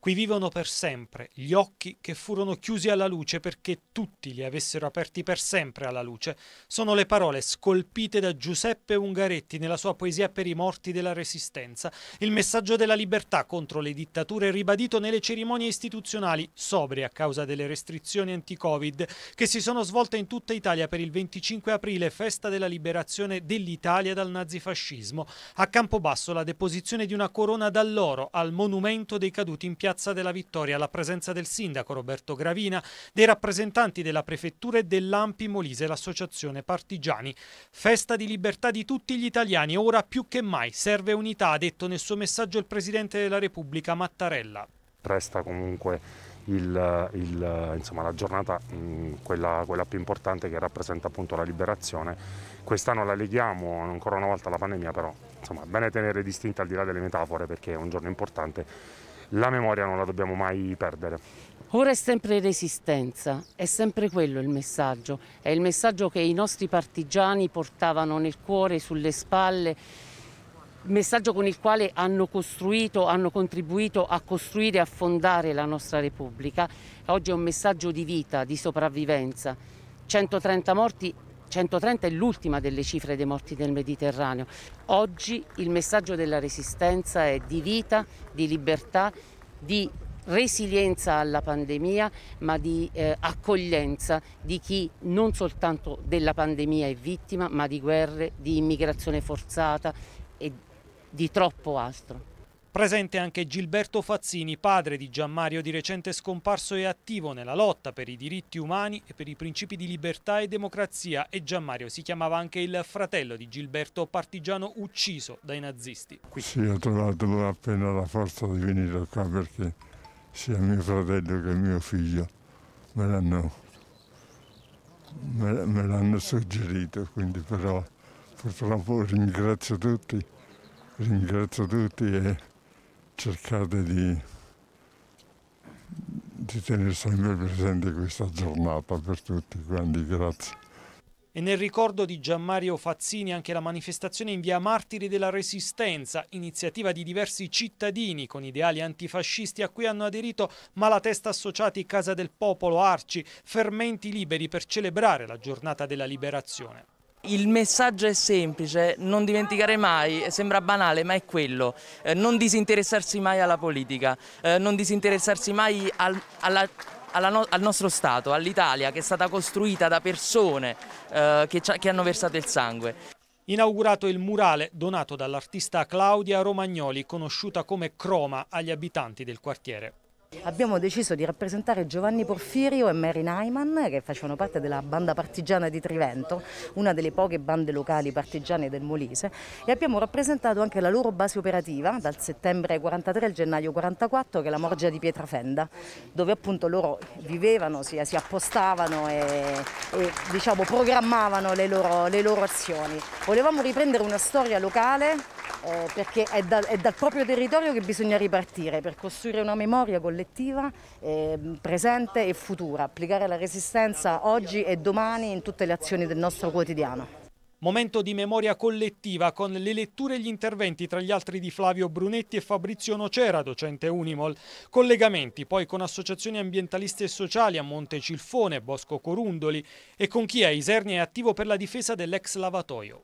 Qui vivono per sempre gli occhi che furono chiusi alla luce perché tutti li avessero aperti per sempre alla luce. Sono le parole scolpite da Giuseppe Ungaretti nella sua poesia per i morti della Resistenza. Il messaggio della libertà contro le dittature ribadito nelle cerimonie istituzionali, sobri a causa delle restrizioni anti-Covid, che si sono svolte in tutta Italia per il 25 aprile, festa della liberazione dell'Italia dal nazifascismo. A Campobasso la deposizione di una corona d'alloro al monumento dei caduti in piazza Piazza della Vittoria alla presenza del sindaco Roberto Gravina, dei rappresentanti della prefettura e dell'Ampi Molise, l'associazione partigiani. Festa di libertà di tutti gli italiani, ora più che mai serve unità, ha detto nel suo messaggio il Presidente della Repubblica Mattarella. Resta comunque il, il, insomma, la giornata, mh, mm, quella, quella, più importante che rappresenta appunto la liberazione. Quest'anno la leghiamo ancora una volta alla pandemia, però insomma, è bene tenere distinta al di là delle metafore perché è un giorno importante la memoria non la dobbiamo mai perdere. Ora è sempre resistenza, è sempre quello il messaggio, è il messaggio che i nostri partigiani portavano nel cuore, sulle spalle, messaggio con il quale hanno costruito, hanno contribuito a costruire e a fondare la nostra Repubblica. Oggi è un messaggio di vita, di sopravvivenza. 130 morti 130 è l'ultima delle cifre dei morti nel Mediterraneo. Oggi il messaggio della resistenza è di vita, di libertà, di resilienza alla pandemia, ma di eh, accoglienza di chi non soltanto della pandemia è vittima, ma di guerre, di immigrazione forzata e di troppo altro. Presente anche Gilberto Fazzini, padre di Gianmario di recente scomparso e attivo nella lotta per i diritti umani e per i principi di libertà e democrazia e Gianmario si chiamava anche il fratello di Gilberto, partigiano ucciso dai nazisti. Sì, ho trovato appena la forza di venire qua perché sia mio fratello che mio figlio me l'hanno, me l'hanno suggerito, quindi però purtroppo ringrazio tutti, ringrazio tutti e cercate di, di tenere sempre presente questa giornata per tutti quanti, grazie. E nel ricordo di Gianmario Fazzini anche la manifestazione in via Martiri della Resistenza, iniziativa di diversi cittadini con ideali antifascisti a cui hanno aderito Malatesta Associati Casa del Popolo Arci, Fermenti Liberi per celebrare la giornata della liberazione il messaggio è semplice, non dimenticare mai, eh, sembra banale ma è quello, eh, non disinteressarsi mai alla politica, eh, non disinteressarsi mai al, alla, alla no, al nostro Stato, all'Italia che è stata costruita da persone eh, che, che hanno versato il sangue. Inaugurato il murale donato dall'artista Claudia Romagnoli, conosciuta come Croma agli abitanti del quartiere. Abbiamo deciso di rappresentare Giovanni Porfirio e Mary Nyman che facevano parte della banda partigiana di Trivento, una delle poche bande locali partigiane del Molise e abbiamo rappresentato anche la loro base operativa dal settembre 43 al gennaio 44 che è la Morgia di Pietrafenda dove appunto loro vivevano, si, si appostavano e, e diciamo, programmavano le loro, le loro azioni. Volevamo riprendere una storia locale eh, perché è, da, è, dal proprio territorio che bisogna ripartire per costruire una memoria collettiva eh, presente e futura, applicare la resistenza oggi e domani in tutte le azioni del nostro quotidiano. Momento di memoria collettiva con le letture e gli interventi tra gli altri di Flavio Brunetti e Fabrizio Nocera, docente Unimol. Collegamenti poi con associazioni ambientaliste e sociali a Monte Cilfone, Bosco Corundoli e con chi a Isernia è attivo per la difesa dell'ex lavatoio.